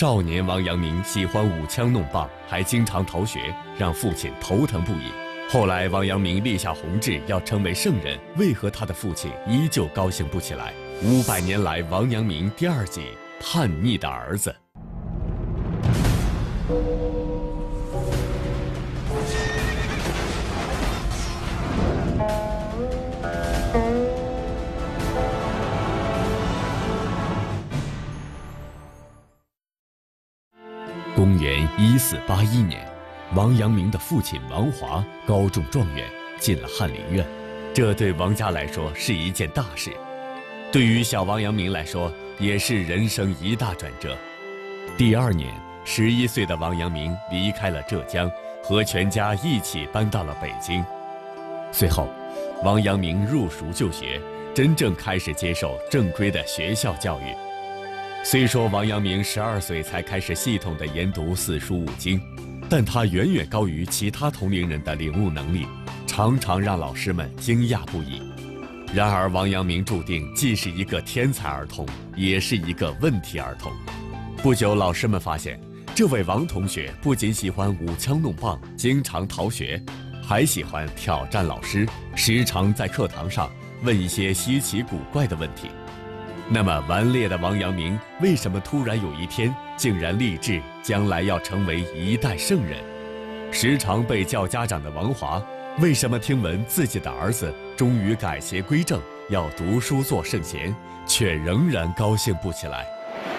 少年王阳明喜欢舞枪弄棒，还经常逃学，让父亲头疼不已。后来王阳明立下宏志，要成为圣人，为何他的父亲依旧高兴不起来？五百年来，王阳明第二季叛逆的儿子。一四八一年，王阳明的父亲王华高中状元，进了翰林院，这对王家来说是一件大事，对于小王阳明来说也是人生一大转折。第二年，十一岁的王阳明离开了浙江，和全家一起搬到了北京。随后，王阳明入塾就学，真正开始接受正规的学校教育。虽说王阳明十二岁才开始系统的研读四书五经，但他远远高于其他同龄人的领悟能力，常常让老师们惊讶不已。然而，王阳明注定既是一个天才儿童，也是一个问题儿童。不久，老师们发现，这位王同学不仅喜欢舞枪弄棒，经常逃学，还喜欢挑战老师，时常在课堂上问一些稀奇古怪的问题。那么顽劣的王阳明为什么突然有一天竟然立志将来要成为一代圣人？时常被叫家长的王华为什么听闻自己的儿子终于改邪归正，要读书做圣贤，却仍然高兴不起来？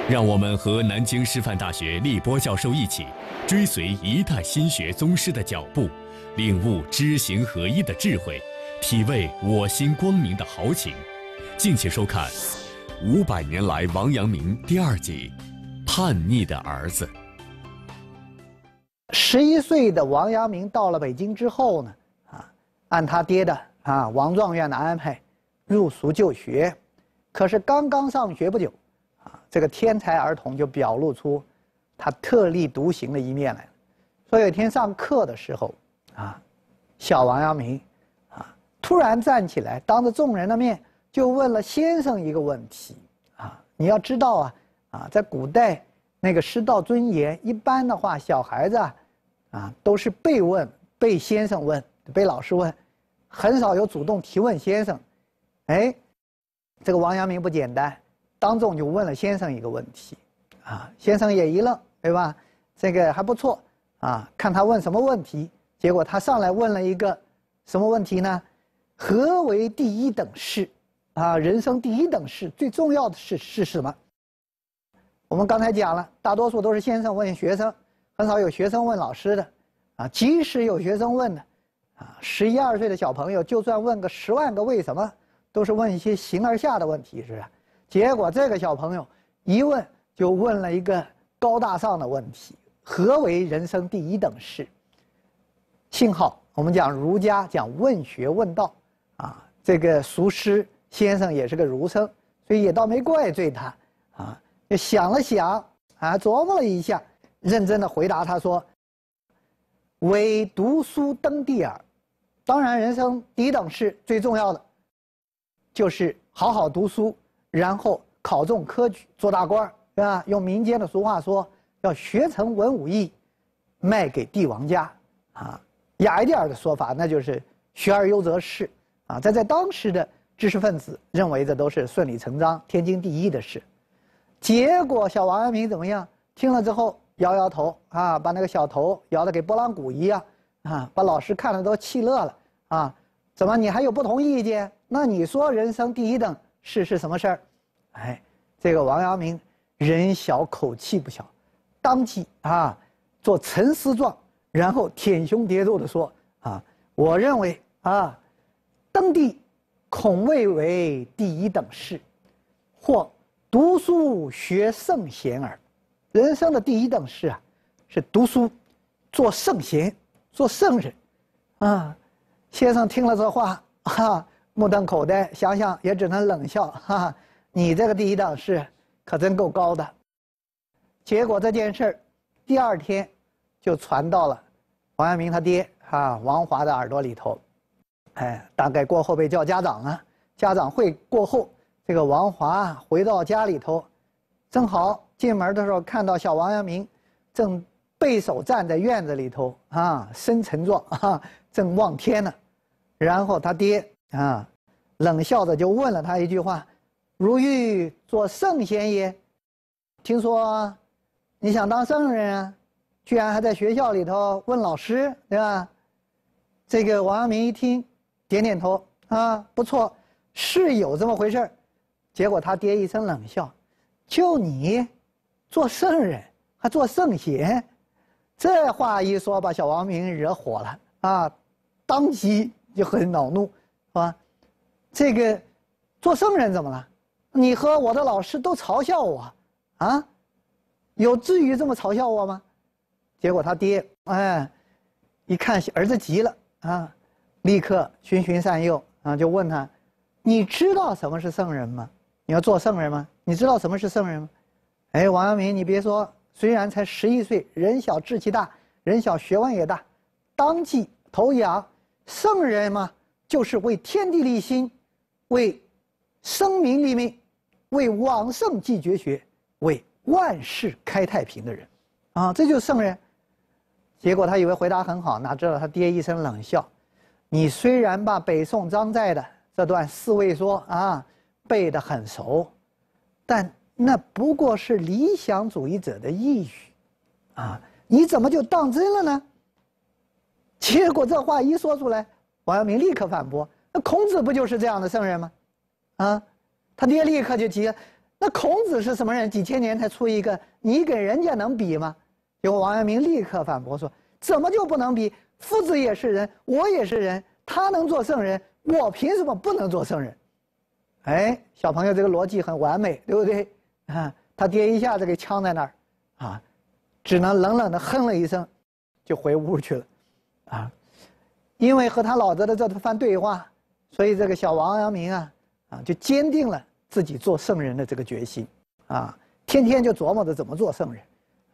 让我们和南京师范大学立波教授一起，追随一代心学宗师的脚步，领悟知行合一的智慧，体味我心光明的豪情。敬请收看。五百年来，王阳明第二集：叛逆的儿子。十一岁的王阳明到了北京之后呢，啊，按他爹的啊王状元的安排，入塾就学。可是刚刚上学不久，啊，这个天才儿童就表露出他特立独行的一面来了。说有一天上课的时候，啊，小王阳明，啊，突然站起来，当着众人的面。就问了先生一个问题啊！你要知道啊，啊，在古代那个师道尊严，一般的话，小孩子啊，啊，都是被问、被先生问、被老师问，很少有主动提问先生。哎，这个王阳明不简单，当众就问了先生一个问题，啊，先生也一愣，对吧？这个还不错啊，看他问什么问题。结果他上来问了一个什么问题呢？何为第一等事？啊，人生第一等事最重要的是是什么？我们刚才讲了，大多数都是先生问学生，很少有学生问老师的。啊，即使有学生问的，啊，十一二岁的小朋友，就算问个十万个为什么，都是问一些形而下的问题，是不是？结果这个小朋友一问就问了一个高大上的问题：何为人生第一等事？幸好我们讲儒家讲问学问道，啊，这个熟师。先生也是个儒生，所以也倒没怪罪他，啊，想了想啊，琢磨了一下，认真的回答他说：“为读书登第耳。”当然，人生第一等事最重要的，就是好好读书，然后考中科举，做大官儿，对吧？用民间的俗话说，要学成文武艺，卖给帝王家，啊，雅一点的说法，那就是学而优则仕，啊，在在当时的。知识分子认为这都是顺理成章、天经地义的事，结果小王阳明怎么样？听了之后摇摇头，啊，把那个小头摇的给拨浪鼓一样，啊，把老师看的都气乐了，啊，怎么你还有不同意见？那你说人生第一等事是什么事儿？哎，这个王阳明人小口气不小，当即啊做沉思状，然后挺胸叠肚的说，啊，我认为啊，登第。孔未为第一等事，或读书学圣贤耳。人生的第一等事啊，是读书，做圣贤，做圣人，啊！先生听了这话，哈，目瞪口呆，想想也只能冷笑，哈哈，你这个第一等事可真够高的。结果这件事儿，第二天就传到了王阳明他爹啊王华的耳朵里头。哎，大概过后被叫家长了。家长会过后，这个王华回到家里头，正好进门的时候看到小王阳明，正背手站在院子里头啊，深沉状，正望天呢。然后他爹啊，冷笑着就问了他一句话：“如欲做圣贤也，听说你想当圣人啊，居然还在学校里头问老师，对吧？”这个王阳明一听。点点头啊，不错，是有这么回事儿。结果他爹一声冷笑：“就你，做圣人还做圣贤？”这话一说，把小王明惹火了啊，当即就很恼怒，是吧？这个，做圣人怎么了？你和我的老师都嘲笑我，啊，有至于这么嘲笑我吗？结果他爹哎，一看儿子急了啊。立刻循循善诱，啊，就问他，你知道什么是圣人吗？你要做圣人吗？你知道什么是圣人吗？哎，王阳明，你别说，虽然才十一岁，人小志气大，人小学问也大，当即投降。圣人嘛，就是为天地立心，为生民立命，为往圣继绝学，为万世开太平的人，啊，这就是圣人。结果他以为回答很好，哪知道他爹一声冷笑。你虽然把北宋张载的这段四位说啊背得很熟，但那不过是理想主义者的呓语，啊！你怎么就当真了呢？结果这话一说出来，王阳明立刻反驳：“那孔子不就是这样的圣人吗？”啊，他爹立刻就急：“了：“那孔子是什么人？几千年才出一个，你给人家能比吗？”结果王阳明立刻反驳说：“怎么就不能比？”夫子也是人，我也是人，他能做圣人，我凭什么不能做圣人？哎，小朋友，这个逻辑很完美，对不对？啊，他爹一下子给呛在那儿，啊，只能冷冷的哼了一声，就回屋去了，啊，因为和他老子的这番对话，所以这个小王阳明啊，啊，就坚定了自己做圣人的这个决心，啊，天天就琢磨着怎么做圣人，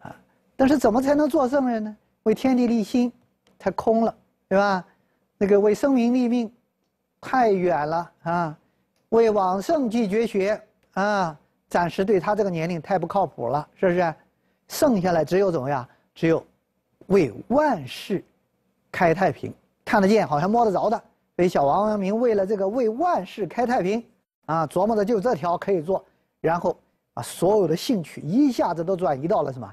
啊，但是怎么才能做圣人呢？为天地立心。太空了，对吧？那个为生民立命太远了啊！为往圣继绝学啊，暂时对他这个年龄太不靠谱了，是不是？剩下来只有怎么样？只有为万世开太平，看得见、好像摸得着的。所以小王阳明为了这个为万世开太平啊，琢磨着就这条可以做，然后把所有的兴趣一下子都转移到了什么？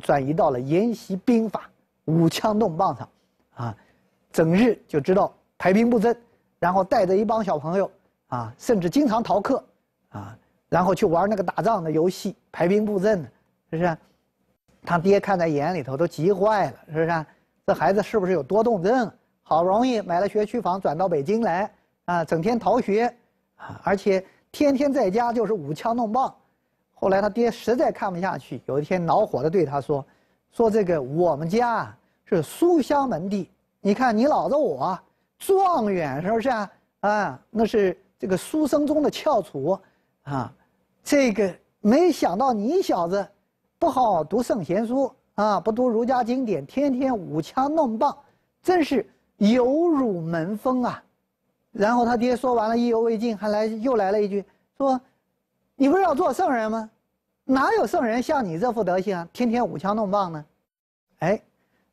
转移到了研习兵法。舞枪弄棒上，啊，整日就知道排兵布阵，然后带着一帮小朋友，啊，甚至经常逃课，啊，然后去玩那个打仗的游戏排兵布阵，是不是？他爹看在眼里头都急坏了，是不是？这孩子是不是有多动症？好不容易买了学区房转到北京来，啊，整天逃学，啊，而且天天在家就是舞枪弄棒。后来他爹实在看不下去，有一天恼火地对他说。说这个我们家是书香门第，你看你老子我，状元是不是啊？啊，那是这个书生中的翘楚，啊，这个没想到你小子，不好读圣贤书啊，不读儒家经典，天天舞枪弄棒，真是有辱门风啊！然后他爹说完了意犹未尽，还来又来了一句说，你不是要做圣人吗？哪有圣人像你这副德行啊？天天舞枪弄棒呢？哎，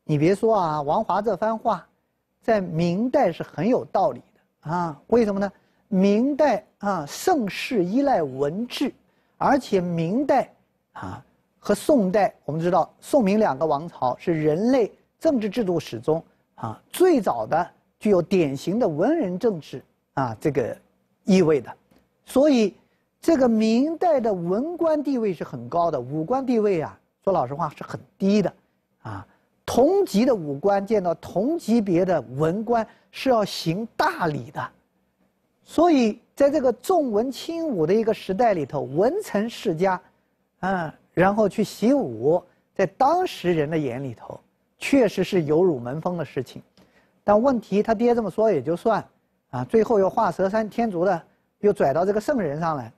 你别说啊，王华这番话在明代是很有道理的啊。为什么呢？明代啊，盛世依赖文治，而且明代啊和宋代，我们知道宋明两个王朝是人类政治制度史中啊最早的具有典型的文人政治啊这个意味的，所以。这个明代的文官地位是很高的，武官地位啊，说老实话是很低的，啊，同级的武官见到同级别的文官是要行大礼的，所以在这个重文轻武的一个时代里头，文臣世家，嗯，然后去习武，在当时人的眼里头，确实是有辱门风的事情，但问题他爹这么说也就算，啊，最后又画蛇添足的，又拽到这个圣人上来。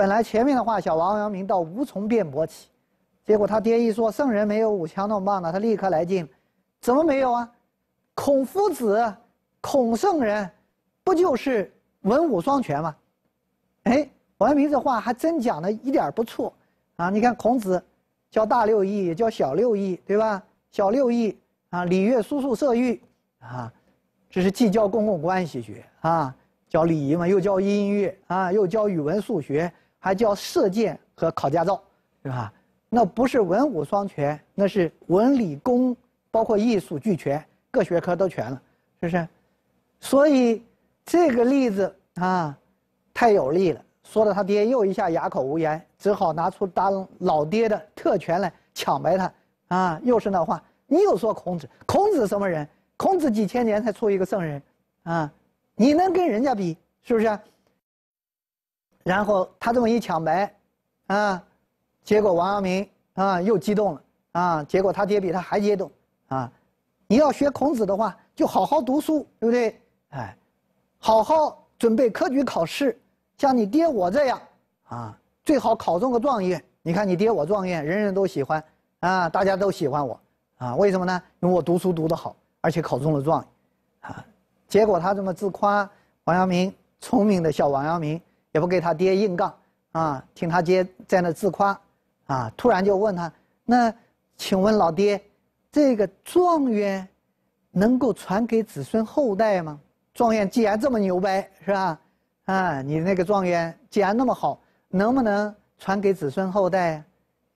本来前面的话，小王阳明倒无从辩驳起，结果他爹一说圣人没有五枪那么棒的，他立刻来劲，怎么没有啊？孔夫子，孔圣人，不就是文武双全吗？哎，王阳明这话还真讲的一点不错啊！你看孔子，教大六艺，教小六艺，对吧？小六艺啊，礼乐、书数、射御啊，这是既教公共关系学啊，教礼仪嘛，又教音乐啊，又教语文、数学。还叫射箭和考驾照，对吧？那不是文武双全，那是文理工包括艺术俱全，各学科都全了，是不是？所以这个例子啊，太有力了，说的他爹又一下哑口无言，只好拿出当老爹的特权来抢白他啊，又是那话，你又说孔子，孔子什么人？孔子几千年才出一个圣人，啊，你能跟人家比，是不是？然后他这么一抢白，啊，结果王阳明啊又激动了啊，结果他爹比他还激动啊。你要学孔子的话，就好好读书，对不对？哎，好好准备科举考试，像你爹我这样啊，最好考中个状元。你看你爹我状元，人人都喜欢啊，大家都喜欢我啊。为什么呢？因为我读书读得好，而且考中了状元啊。结果他这么自夸，王阳明聪明的小王阳明。也不给他爹硬杠啊，听他爹在那自夸，啊，突然就问他，那请问老爹，这个状元，能够传给子孙后代吗？状元既然这么牛掰，是吧？啊，你那个状元既然那么好，能不能传给子孙后代？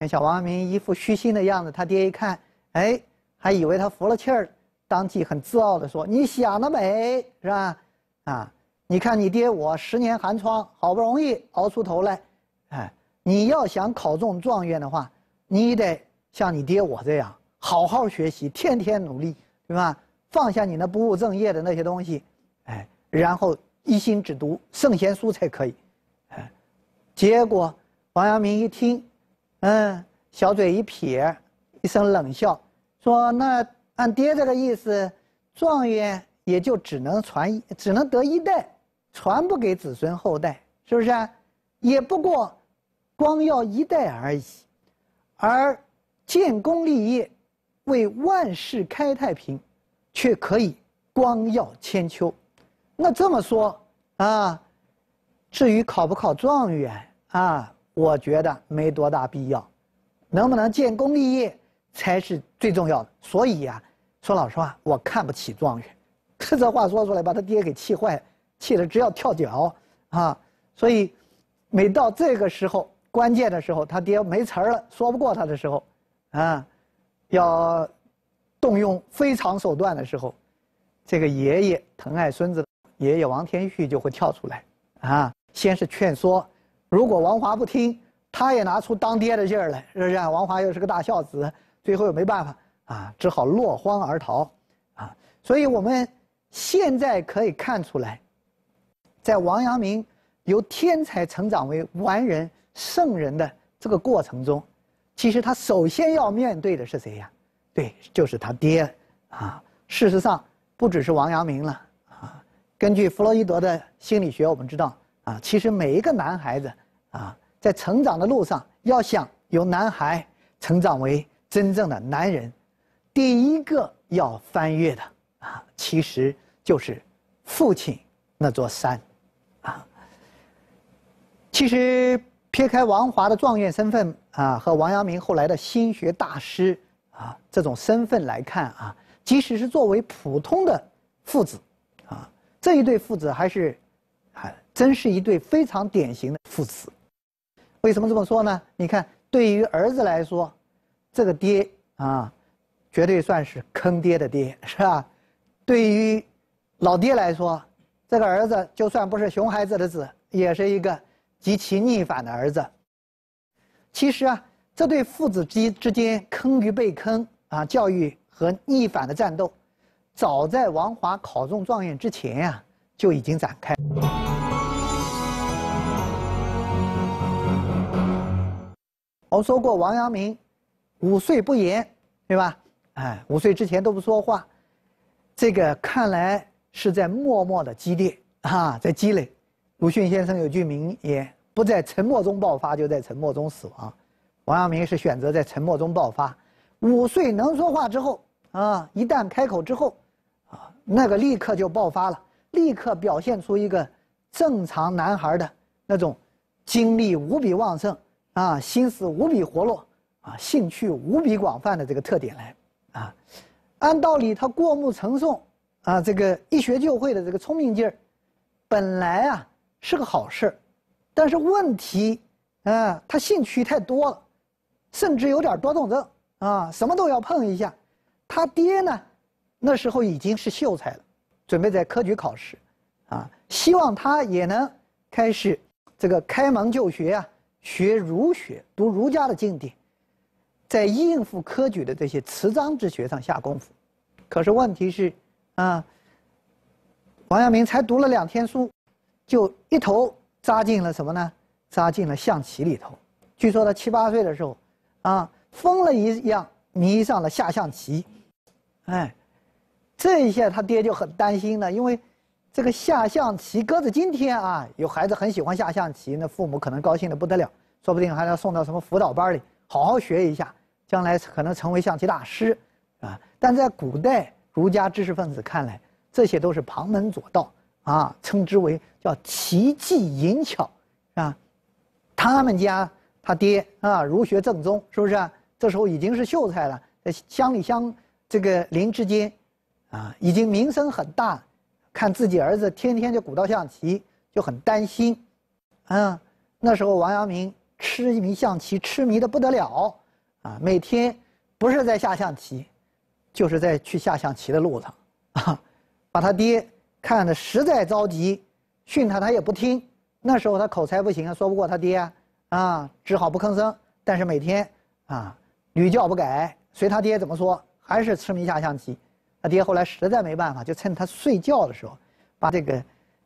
小王阳明一副虚心的样子，他爹一看，哎，还以为他服了气儿，当即很自傲的说，你想得美，是吧？啊。你看，你爹我十年寒窗，好不容易熬出头来，哎，你要想考中状元的话，你得像你爹我这样，好好学习，天天努力，对吧？放下你那不务正业的那些东西，哎，然后一心只读圣贤书才可以，哎。结果王阳明一听，嗯，小嘴一撇，一声冷笑，说：“那按爹这个意思，状元也就只能传，只能得一代。”传不给子孙后代，是不是？也不过光耀一代而已。而建功立业，为万世开太平，却可以光耀千秋。那这么说啊，至于考不考状元啊，我觉得没多大必要。能不能建功立业才是最重要的。所以呀，说老实话，我看不起状元。这话说出来，把他爹给气坏。了。气得只要跳脚，啊！所以，每到这个时候，关键的时候，他爹没词儿了，说不过他的时候，啊，要动用非常手段的时候，这个爷爷疼爱孙子，爷爷王天旭就会跳出来，啊，先是劝说，如果王华不听，他也拿出当爹的劲儿来，是？王华又是个大孝子，最后又没办法，啊，只好落荒而逃，啊！所以我们现在可以看出来。在王阳明由天才成长为完人、圣人的这个过程中，其实他首先要面对的是谁呀？对，就是他爹啊。事实上，不只是王阳明了啊。根据弗洛伊德的心理学，我们知道啊，其实每一个男孩子啊，在成长的路上，要想由男孩成长为真正的男人，第一个要翻越的啊，其实就是父亲那座山。其实，撇开王华的状元身份啊，和王阳明后来的心学大师啊这种身份来看啊，即使是作为普通的父子，啊，这一对父子还是还真是一对非常典型的父子。为什么这么说呢？你看，对于儿子来说，这个爹啊，绝对算是坑爹的爹，是吧？对于老爹来说，这个儿子就算不是熊孩子的子，也是一个。及其逆反的儿子。其实啊，这对父子之之间坑与被坑啊，教育和逆反的战斗，早在王华考中状元之前呀就已经展开。我们说过，王阳明五岁不言，对吧？哎，五岁之前都不说话，这个看来是在默默的积淀啊，在积累。鲁迅先生有句名言：“不在沉默中爆发，就在沉默中死亡。”王阳明是选择在沉默中爆发。五岁能说话之后，啊，一旦开口之后，啊，那个立刻就爆发了，立刻表现出一个正常男孩的那种精力无比旺盛、啊，心思无比活络、啊，兴趣无比广泛的这个特点来。啊，按道理他过目成诵，啊，这个一学就会的这个聪明劲儿，本来啊。是个好事但是问题，啊他兴趣太多了，甚至有点多动症啊，什么都要碰一下。他爹呢，那时候已经是秀才了，准备在科举考试，啊，希望他也能开始这个开蒙就学啊，学儒学，读儒家的经典，在应付科举的这些词章之学上下功夫。可是问题是，啊，王阳明才读了两天书。就一头扎进了什么呢？扎进了象棋里头。据说他七八岁的时候，啊，疯了一样迷上了下象棋。哎，这一下他爹就很担心了，因为这个下象棋搁着今天啊，有孩子很喜欢下象棋，那父母可能高兴的不得了，说不定还要送到什么辅导班里好好学一下，将来可能成为象棋大师，啊。但在古代儒家知识分子看来，这些都是旁门左道。啊，称之为叫奇技淫巧，啊，他们家他爹啊，儒学正宗，是不是？啊？这时候已经是秀才了，在乡里乡这个邻之间，啊，已经名声很大。看自己儿子天天就鼓捣象棋，就很担心。啊，那时候王阳明痴迷象棋，痴迷的不得了，啊，每天不是在下象棋，就是在去下象棋的路上，啊，把他爹。看的实在着急，训他他也不听。那时候他口才不行啊，说不过他爹啊，啊，只好不吭声。但是每天，啊，屡教不改，随他爹怎么说，还是痴迷下象棋。他爹后来实在没办法，就趁他睡觉的时候，把这个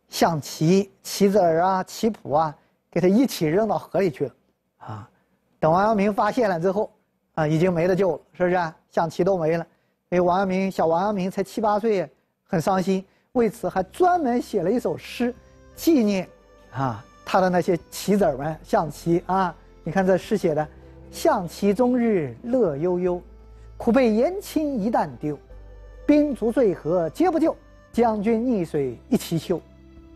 象棋棋子儿啊、棋谱啊，给他一起扔到河里去了。啊，等王阳明发现了之后，啊，已经没得救了，是不是？象棋都没了。以王阳明小王阳明才七八岁，很伤心。为此还专门写了一首诗，纪念啊他的那些棋子儿们，象棋啊。你看这诗写的，象棋终日乐悠悠，苦被言轻一旦丢，兵卒坠和皆不救，将军溺水一齐休，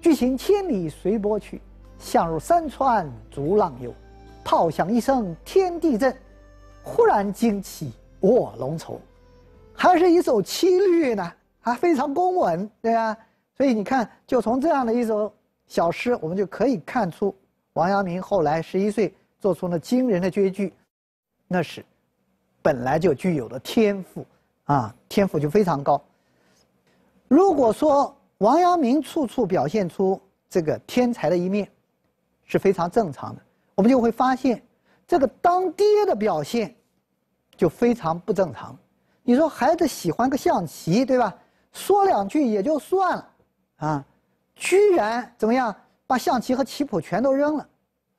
巨行千里随波去，象入山川逐浪游，炮响一声天地震，忽然惊起卧龙愁。还是一首七律呢。还非常恭稳，对吧？所以你看，就从这样的一首小诗，我们就可以看出王阳明后来十一岁做出了惊人的绝句，那是本来就具有的天赋啊，天赋就非常高。如果说王阳明处处表现出这个天才的一面，是非常正常的。我们就会发现，这个当爹的表现就非常不正常。你说孩子喜欢个象棋，对吧？说两句也就算了，啊，居然怎么样把象棋和棋谱全都扔了，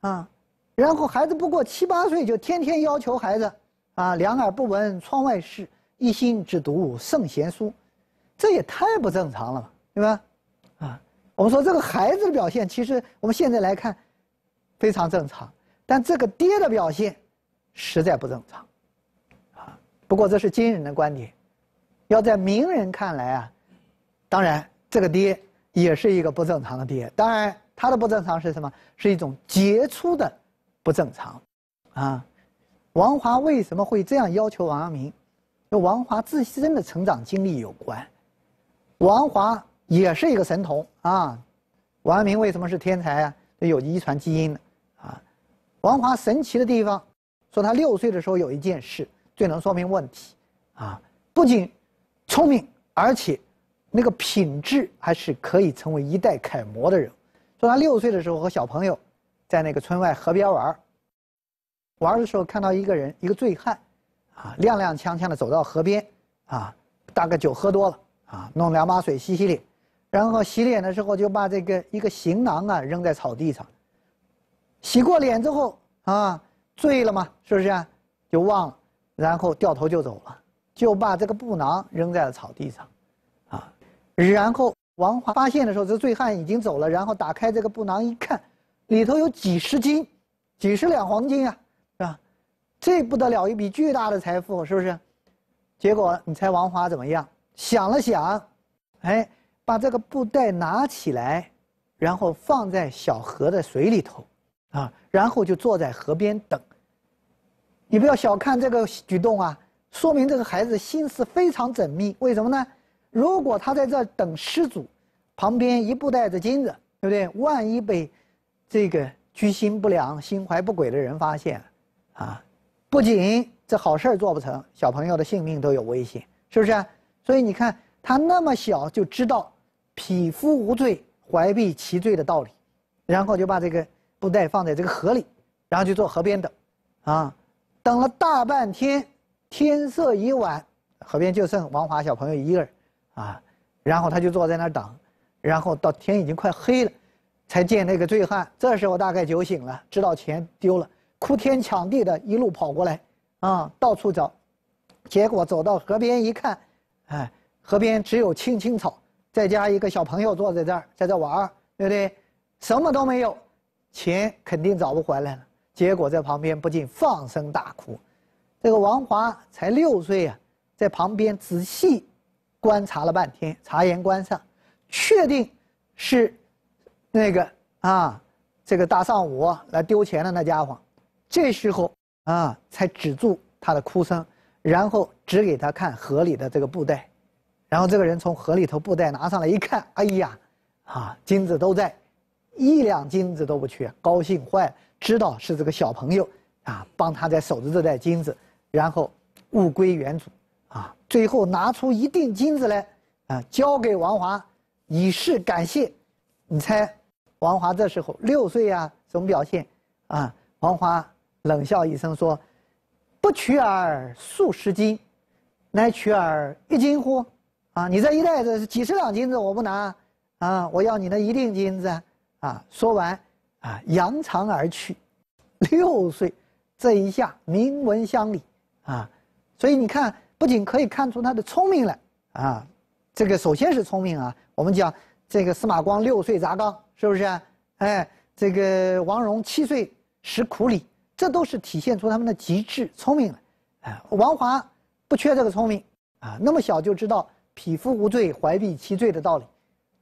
啊，然后孩子不过七八岁就天天要求孩子，啊，两耳不闻窗外事，一心只读圣贤书，这也太不正常了，对吧？啊，我们说这个孩子的表现，其实我们现在来看，非常正常，但这个爹的表现，实在不正常，啊，不过这是今人的观点。要在名人看来啊，当然，这个爹也是一个不正常的爹。当然，他的不正常是什么？是一种杰出的不正常，啊。王华为什么会这样要求王阳明？跟王华自身的成长经历有关。王华也是一个神童啊。王阳明为什么是天才啊？有遗传基因的啊。王华神奇的地方，说他六岁的时候有一件事最能说明问题，啊，不仅。聪明，而且，那个品质还是可以成为一代楷模的人。说他六岁的时候和小朋友，在那个村外河边玩儿。玩儿的时候看到一个人，一个醉汉，啊，踉踉跄跄的走到河边，啊，大概酒喝多了，啊，弄两把水洗洗脸，然后洗脸的时候就把这个一个行囊啊扔在草地上。洗过脸之后啊，醉了嘛，是不是？就忘了，然后掉头就走了。就把这个布囊扔在了草地上，啊，然后王华发现的时候，这醉汉已经走了。然后打开这个布囊一看，里头有几十斤、几十两黄金啊，是吧？这不得了一笔巨大的财富，是不是？结果你猜王华怎么样？想了想，哎，把这个布袋拿起来，然后放在小河的水里头，啊，然后就坐在河边等。你不要小看这个举动啊！说明这个孩子心思非常缜密，为什么呢？如果他在这等失主，旁边一布袋子金子，对不对？万一被这个居心不良、心怀不轨的人发现，啊，不仅这好事做不成，小朋友的性命都有危险，是不是？所以你看他那么小就知道“匹夫无罪，怀璧其罪”的道理，然后就把这个布袋放在这个河里，然后就坐河边等，啊，等了大半天。天色已晚，河边就剩王华小朋友一个人，啊，然后他就坐在那儿等，然后到天已经快黑了，才见那个醉汉，这时候大概酒醒了，知道钱丢了，哭天抢地的一路跑过来，啊，到处找，结果走到河边一看，哎，河边只有青青草，再加一个小朋友坐在这儿，在这玩，对不对？什么都没有，钱肯定找不回来了，结果在旁边不禁放声大哭。这个王华才六岁啊，在旁边仔细观察了半天，察言观色，确定是那个啊，这个大上午来丢钱的那家伙。这时候啊，才止住他的哭声，然后指给他看河里的这个布袋，然后这个人从河里头布袋拿上来一看，哎呀，啊，金子都在，一两金子都不缺，高兴坏了，知道是这个小朋友啊帮他在守着这袋金子。然后物归原主，啊，最后拿出一锭金子来，啊，交给王华，以示感谢。你猜，王华这时候六岁啊，什么表现？啊，王华冷笑一声说：“不取尔数十金，乃取尔一金乎？”啊，你这一袋子几十两金子我不拿，啊，我要你那一锭金子，啊，说完，啊，扬长而去。六岁，这一下名闻乡里。啊，所以你看，不仅可以看出他的聪明来，啊，这个首先是聪明啊。我们讲这个司马光六岁砸缸，是不是？哎，这个王戎七岁识苦李，这都是体现出他们的极致聪明来。啊，王华不缺这个聪明啊，那么小就知道“匹夫无罪，怀璧其罪”的道理。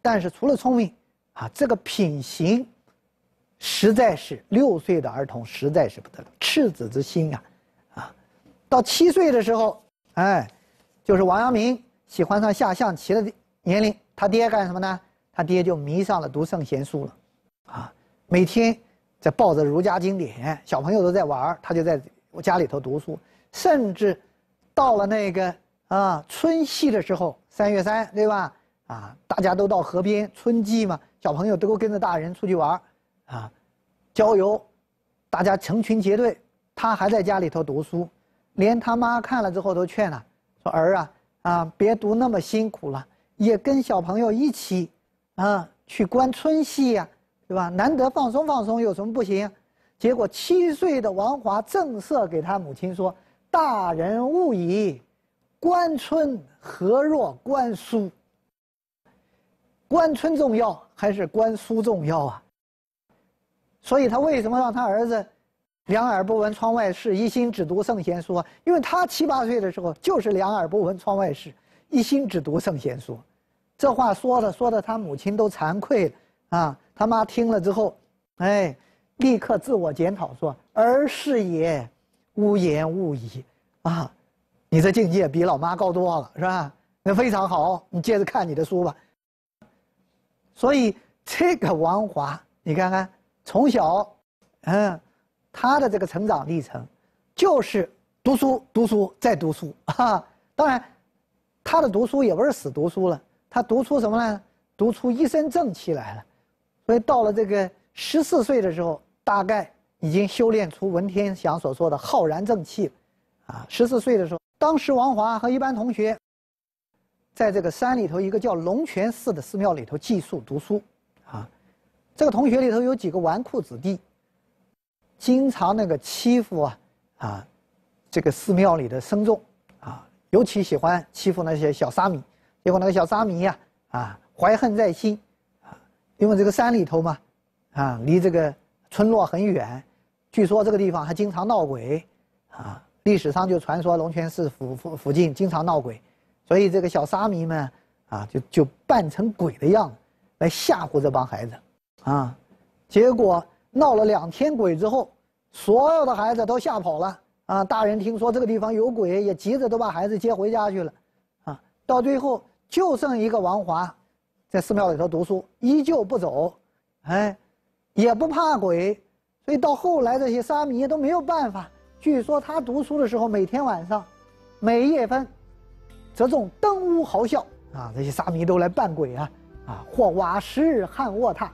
但是除了聪明啊，这个品行，实在是六岁的儿童实在是不得了，赤子之心啊。到七岁的时候，哎，就是王阳明喜欢上下象棋的年龄，他爹干什么呢？他爹就迷上了读圣贤书了，啊，每天在抱着儒家经典，小朋友都在玩他就在我家里头读书。甚至到了那个啊春戏的时候，三月三对吧？啊，大家都到河边春季嘛，小朋友都跟着大人出去玩啊，郊游，大家成群结队，他还在家里头读书。连他妈看了之后都劝了，说儿啊啊，别读那么辛苦了，也跟小朋友一起，啊，去观春戏呀，对吧？难得放松放松，有什么不行？结果七岁的王华正色给他母亲说：“大人勿以观春何若观书？观春重要还是观书重要啊？”所以，他为什么让他儿子？两耳不闻窗外事，一心只读圣贤书。因为他七八岁的时候，就是两耳不闻窗外事，一心只读圣贤书。这话说的，说的他母亲都惭愧了啊。他妈听了之后，哎，立刻自我检讨说：“儿是也，污言勿语啊，你这境界比老妈高多了，是吧？那非常好，你接着看你的书吧。”所以这个王华，你看看从小，嗯。他的这个成长历程，就是读书、读书再读书啊。当然，他的读书也不是死读书了，他读出什么呢？读出一身正气来了。所以到了这个十四岁的时候，大概已经修炼出文天祥所说的浩然正气了。啊，十四岁的时候，当时王华和一班同学，在这个山里头一个叫龙泉寺的寺庙里头寄宿读书。啊，这个同学里头有几个纨绔子弟。经常那个欺负啊，啊，这个寺庙里的僧众啊，尤其喜欢欺负那些小沙弥。结果那个小沙弥呀，啊，怀恨在心，啊，因为这个山里头嘛，啊，离这个村落很远，据说这个地方还经常闹鬼，啊，历史上就传说龙泉寺附附附近经常闹鬼，所以这个小沙弥们啊，就就扮成鬼的样子来吓唬这帮孩子，啊，结果闹了两天鬼之后。所有的孩子都吓跑了啊！大人听说这个地方有鬼，也急着都把孩子接回家去了，啊！到最后就剩一个王华，在寺庙里头读书，依旧不走，哎，也不怕鬼，所以到后来这些沙弥都没有办法。据说他读书的时候，每天晚上，每夜分，则众灯屋嚎笑啊！这些沙弥都来扮鬼啊，啊！或瓦石撼卧榻，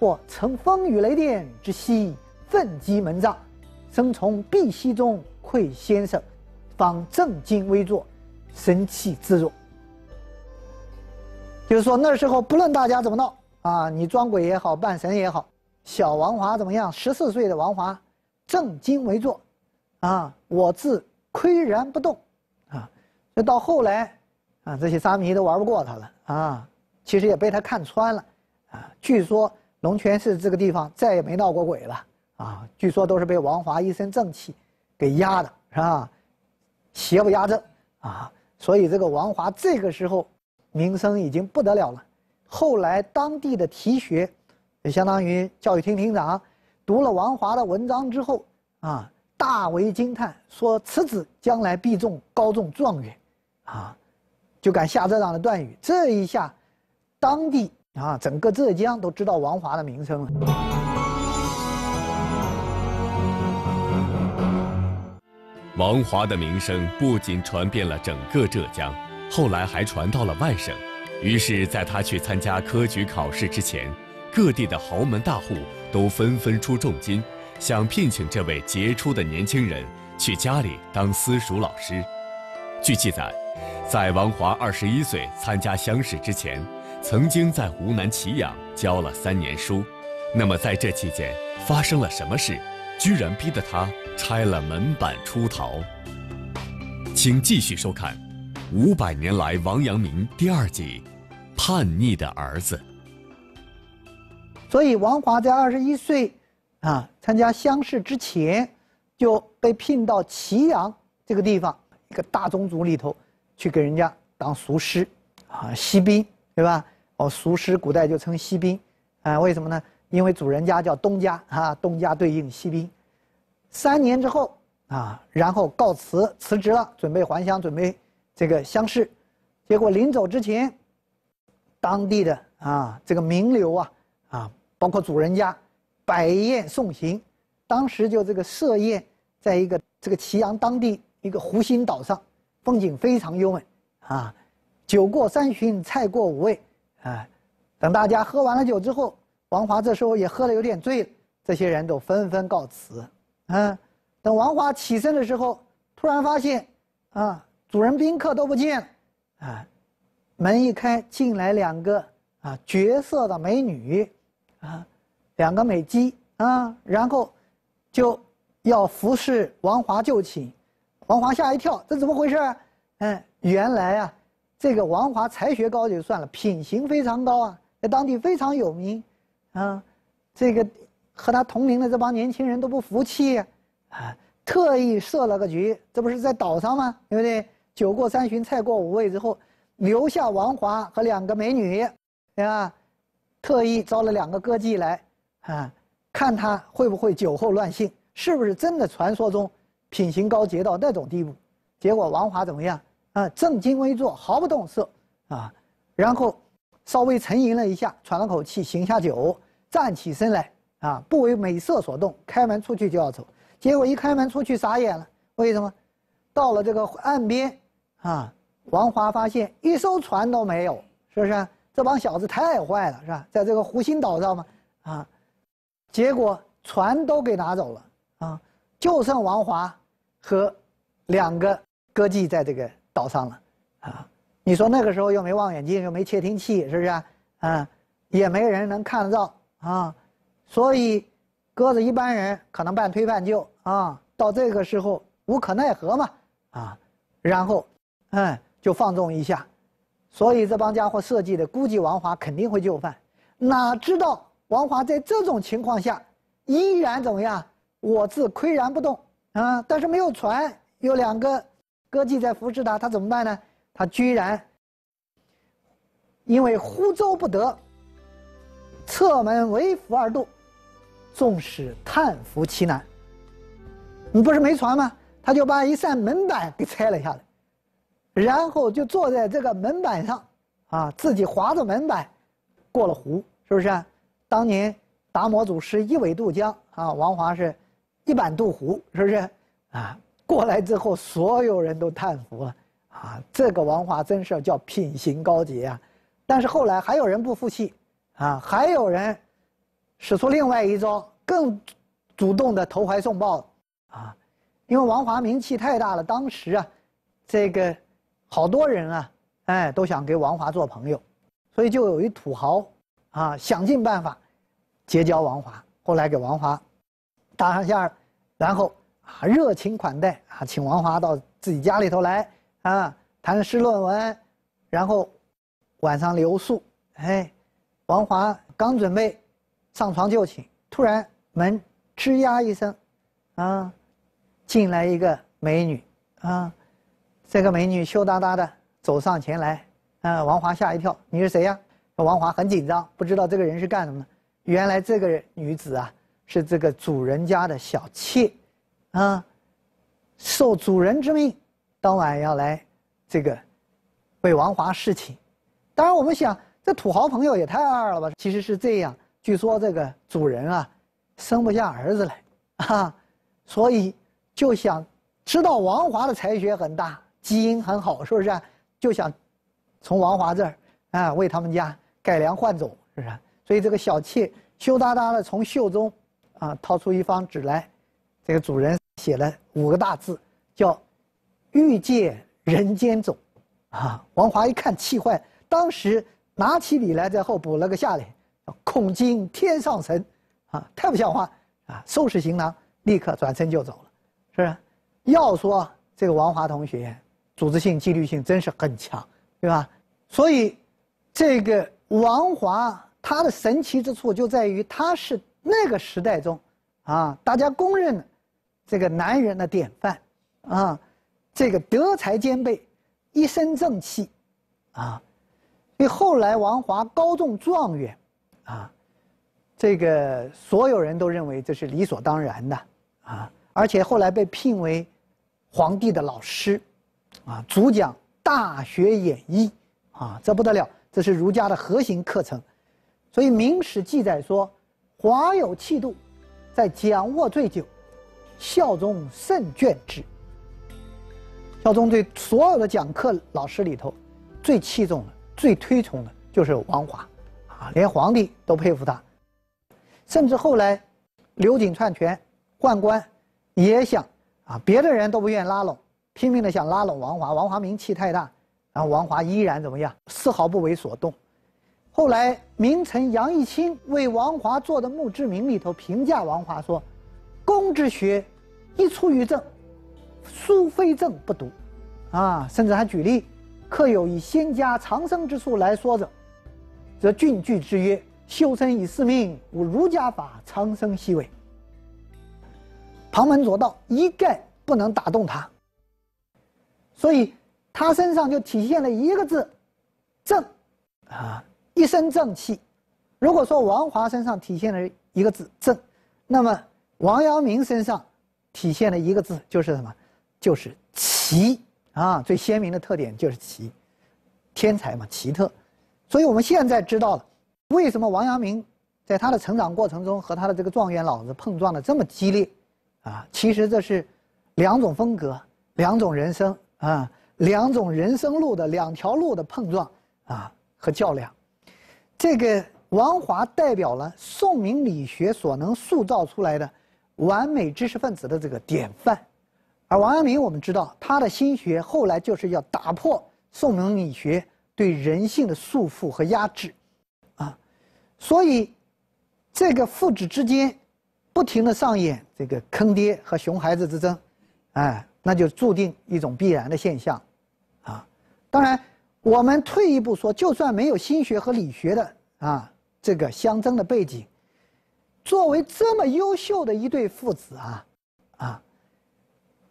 或乘风雨雷电之息。奋击门障，生从碧溪中窥先生，方正襟危坐，神气自若。就是说那时候不论大家怎么闹啊，你装鬼也好，扮神也好，小王华怎么样？十四岁的王华，正襟危坐，啊，我自岿然不动，啊，那到后来，啊，这些沙弥都玩不过他了啊，其实也被他看穿了，啊，据说龙泉寺这个地方再也没闹过鬼了。啊，据说都是被王华一身正气给压的，是吧？邪不压正啊！所以这个王华这个时候名声已经不得了了。后来当地的提学，也相当于教育厅厅长，读了王华的文章之后啊，大为惊叹，说此子将来必中高中状元啊！就敢下这样的断语。这一下，当地啊，整个浙江都知道王华的名声了。王华的名声不仅传遍了整个浙江，后来还传到了外省。于是，在他去参加科举考试之前，各地的豪门大户都纷纷出重金，想聘请这位杰出的年轻人去家里当私塾老师。据记载，在王华二十一岁参加乡试之前，曾经在湖南祁阳教了三年书。那么，在这期间发生了什么事？居然逼得他拆了门板出逃。请继续收看《五百年来王阳明》第二集：叛逆的儿子。所以王华在二十一岁，啊，参加乡试之前，就被聘到祁阳这个地方一个大宗族里头，去给人家当俗师，啊，西宾，对吧？哦，俗师古代就称西宾，啊，为什么呢？因为主人家叫东家啊，东家对应西宾。三年之后啊，然后告辞辞职了，准备还乡，准备这个乡试。结果临走之前，当地的啊这个名流啊啊，包括主人家，摆宴送行。当时就这个设宴在一个这个祁阳当地一个湖心岛上，风景非常优美啊。酒过三巡，菜过五味啊，等大家喝完了酒之后。王华这时候也喝的有点醉，这些人都纷纷告辞。嗯，等王华起身的时候，突然发现，啊，主人宾客都不见了，啊，门一开进来两个啊绝色的美女，啊，两个美姬啊，然后，就要服侍王华就寝。王华吓一跳，这怎么回事？嗯，原来啊，这个王华才学高就算了，品行非常高啊，在当地非常有名。嗯，这个和他同龄的这帮年轻人都不服气，啊，特意设了个局，这不是在岛上吗？对不对？酒过三巡，菜过五味之后，留下王华和两个美女，对吧？特意招了两个歌妓来，啊，看他会不会酒后乱性，是不是真的传说中品行高洁到那种地步？结果王华怎么样？啊，正襟危坐，毫不动色，啊，然后。稍微沉吟了一下，喘了口气，醒下酒，站起身来，啊，不为美色所动，开门出去就要走。结果一开门出去，傻眼了。为什么？到了这个岸边，啊，王华发现一艘船都没有，是不是？这帮小子太坏了，是吧？在这个湖心岛上嘛，啊，结果船都给拿走了，啊，就剩王华和两个歌妓在这个岛上了，啊。你说那个时候又没望远镜，又没窃听器，是不是啊？嗯，也没人能看得到啊，所以，鸽子一般人可能半推半就啊，到这个时候无可奈何嘛啊，然后，嗯，就放纵一下，所以这帮家伙设计的，估计王华肯定会就范，哪知道王华在这种情况下依然怎么样？我自岿然不动啊！但是没有船，有两个歌妓在服侍他，他怎么办呢？他居然因为呼舟不得，侧门为浮而渡，纵使叹服其难。你不是没船吗？他就把一扇门板给拆了下来，然后就坐在这个门板上，啊，自己划着门板过了湖，是不是？当年达摩祖师一苇渡江，啊，王华是，一板渡湖，是不是？啊，过来之后，所有人都叹服了。啊，这个王华真是叫品行高洁啊！但是后来还有人不服气，啊，还有人使出另外一招，更主动的投怀送抱，啊，因为王华名气太大了，当时啊，这个好多人啊，哎，都想跟王华做朋友，所以就有一土豪啊，想尽办法结交王华，后来给王华搭上线，然后啊，热情款待啊，请王华到自己家里头来。啊，谈诗论文，然后晚上留宿。哎，王华刚准备上床就寝，突然门吱呀一声，啊，进来一个美女。啊，这个美女羞答答的走上前来。啊，王华吓一跳，你是谁呀？王华很紧张，不知道这个人是干什么。原来这个女子啊，是这个主人家的小妾。啊，受主人之命。当晚要来，这个为王华侍寝。当然，我们想这土豪朋友也太二了吧？其实是这样，据说这个主人啊，生不下儿子来，啊，所以就想知道王华的才学很大，基因很好，是不是？就想从王华这儿啊为他们家改良换种，是不是？所以这个小妾羞答答的从袖中啊掏出一方纸来，这个主人写了五个大字，叫。欲借人间走，啊！王华一看气坏，当时拿起笔来在后补了个下来，恐惊天上神，啊！太不像话，啊！收拾行囊，立刻转身就走了，是不是？要说这个王华同学，组织性、纪律性真是很强，对吧？所以，这个王华他的神奇之处就在于他是那个时代中，啊，大家公认的这个男人的典范，啊。这个德才兼备，一身正气，啊，以后来王华高中状元，啊，这个所有人都认为这是理所当然的，啊，而且后来被聘为皇帝的老师，啊，主讲《大学演义》，啊，这不得了，这是儒家的核心课程，所以《明史》记载说，华有气度，在讲卧醉酒，孝宗甚眷之。孝宗对所有的讲课老师里头，最器重的、最推崇的就是王华，啊，连皇帝都佩服他。甚至后来，刘瑾篡权，宦官也想啊，别的人都不愿意拉拢，拼命的想拉拢王华。王华名气太大，然后王华依然怎么样，丝毫不为所动。后来名臣杨一清为王华做的墓志铭里头评价王华说：“公之学，一出于正。”书非正不读，啊，甚至还举例，刻有以仙家长生之术来说者，则郡句之曰：“修身以四命，无儒家法，长生息微。”旁门左道一概不能打动他，所以他身上就体现了一个字，正，啊，一身正气。如果说王华身上体现了一个字正，那么王阳明身上体现了一个字就是什么？就是奇啊，最鲜明的特点就是奇，天才嘛，奇特。所以，我们现在知道了，为什么王阳明在他的成长过程中和他的这个状元老子碰撞的这么激烈，啊，其实这是两种风格、两种人生啊、两种人生路的两条路的碰撞啊和较量。这个王华代表了宋明理学所能塑造出来的完美知识分子的这个典范。而王阳明，我们知道他的心学后来就是要打破宋明理学对人性的束缚和压制，啊，所以这个父子之间不停的上演这个坑爹和熊孩子之争，哎，那就注定一种必然的现象，啊，当然我们退一步说，就算没有心学和理学的啊这个相争的背景，作为这么优秀的一对父子啊。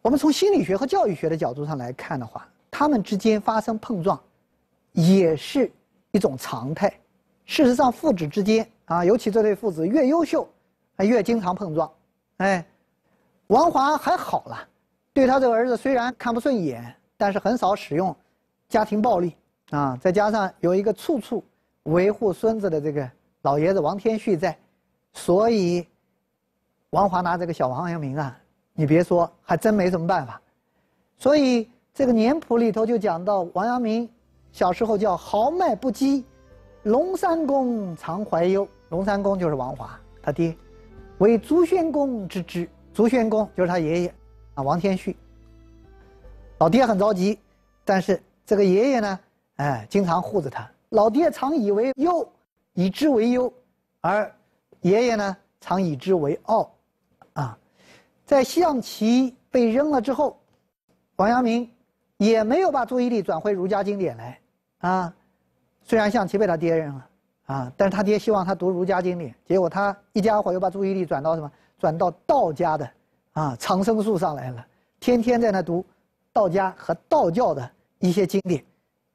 我们从心理学和教育学的角度上来看的话，他们之间发生碰撞，也是一种常态。事实上，父子之间啊，尤其这对父子越优秀，越经常碰撞。哎，王华还好了，对他这个儿子虽然看不顺眼，但是很少使用家庭暴力啊。再加上有一个处处维护孙子的这个老爷子王天旭在，所以王华拿这个小王阳明啊。你别说，还真没什么办法。所以这个年谱里头就讲到王阳明小时候叫豪迈不羁，龙三公常怀忧。龙三公就是王华他爹，为朱宣公之侄，朱宣公就是他爷爷，啊，王天旭。老爹很着急，但是这个爷爷呢，哎，经常护着他。老爹常以为忧，以之为忧；而爷爷呢，常以之为傲，啊。在象棋被扔了之后，王阳明也没有把注意力转回儒家经典来，啊，虽然象棋被他爹扔了，啊，但是他爹希望他读儒家经典，结果他一家伙又把注意力转到什么？转到道家的，啊，长生术上来了，天天在那读道家和道教的一些经典，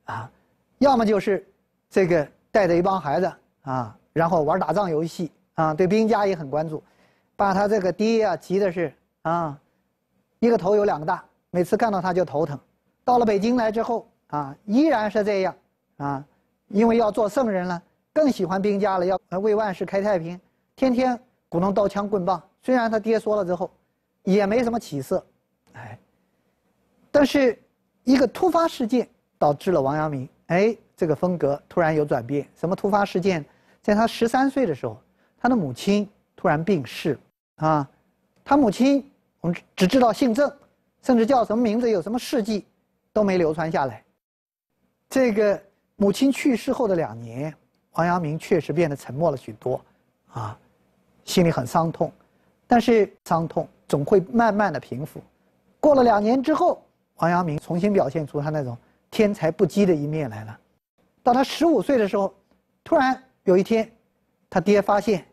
啊，要么就是这个带着一帮孩子啊，然后玩打仗游戏，啊，对兵家也很关注，把他这个爹啊急的是。啊，一个头有两个大，每次看到他就头疼。到了北京来之后啊，依然是这样啊，因为要做圣人了，更喜欢兵家了，要为万世开太平，天天鼓弄刀枪棍棒。虽然他爹说了之后，也没什么起色，哎，但是一个突发事件导致了王阳明，哎，这个风格突然有转变。什么突发事件？在他十三岁的时候，他的母亲突然病逝，啊，他母亲。只知道姓郑，甚至叫什么名字、有什么事迹，都没流传下来。这个母亲去世后的两年，王阳明确实变得沉默了许多，啊，心里很伤痛，但是伤痛总会慢慢的平复。过了两年之后，王阳明重新表现出他那种天才不羁的一面来了。到他十五岁的时候，突然有一天，他爹发现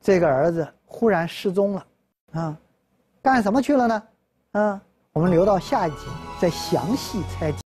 这个儿子忽然失踪了，啊。干什么去了呢？嗯，我们留到下一集再详细拆解。